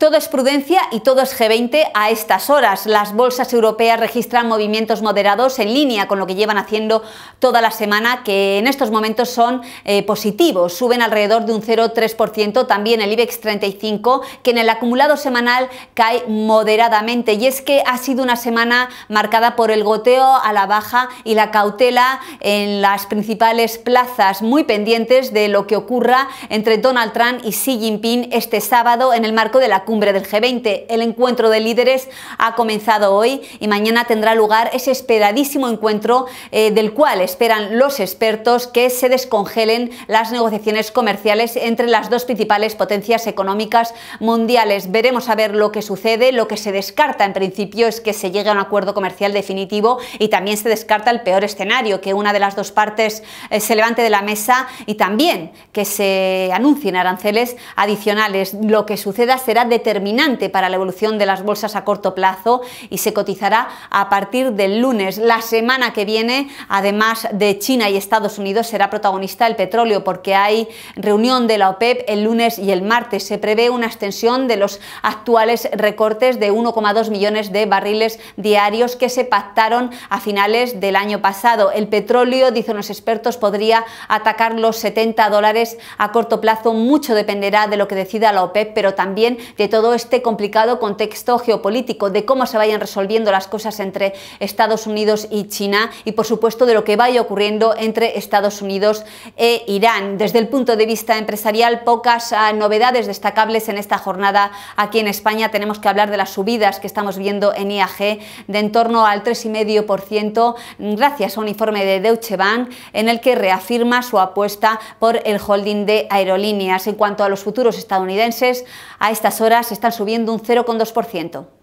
Todo es prudencia y todo es G20 a estas horas. Las bolsas europeas registran movimientos moderados en línea con lo que llevan haciendo toda la semana, que en estos momentos son eh, positivos. Suben alrededor de un 0,3%, también el IBEX 35, que en el acumulado semanal cae moderadamente. Y es que ha sido una semana marcada por el goteo a la baja y la cautela en las principales plazas, muy pendientes de lo que ocurra entre Donald Trump y Xi Jinping este sábado en el marco de la cumbre del G20. El encuentro de líderes ha comenzado hoy y mañana tendrá lugar ese esperadísimo encuentro eh, del cual esperan los expertos que se descongelen las negociaciones comerciales entre las dos principales potencias económicas mundiales. Veremos a ver lo que sucede. Lo que se descarta en principio es que se llegue a un acuerdo comercial definitivo y también se descarta el peor escenario, que una de las dos partes eh, se levante de la mesa y también que se anuncien aranceles adicionales. Lo que suceda será de determinante para la evolución de las bolsas a corto plazo y se cotizará a partir del lunes. La semana que viene, además de China y Estados Unidos, será protagonista el petróleo porque hay reunión de la OPEP el lunes y el martes. Se prevé una extensión de los actuales recortes de 1,2 millones de barriles diarios que se pactaron a finales del año pasado. El petróleo, dicen los expertos, podría atacar los 70 dólares a corto plazo. Mucho dependerá de lo que decida la OPEP, pero también de todo este complicado contexto geopolítico, de cómo se vayan resolviendo las cosas entre Estados Unidos y China y por supuesto de lo que vaya ocurriendo entre Estados Unidos e Irán. Desde el punto de vista empresarial, pocas ah, novedades destacables en esta jornada aquí en España. Tenemos que hablar de las subidas que estamos viendo en IAG de en torno al 3,5% mm, gracias a un informe de Deutsche Bank en el que reafirma su apuesta por el holding de aerolíneas. En cuanto a los futuros estadounidenses, a estas horas están subiendo un 0,2%.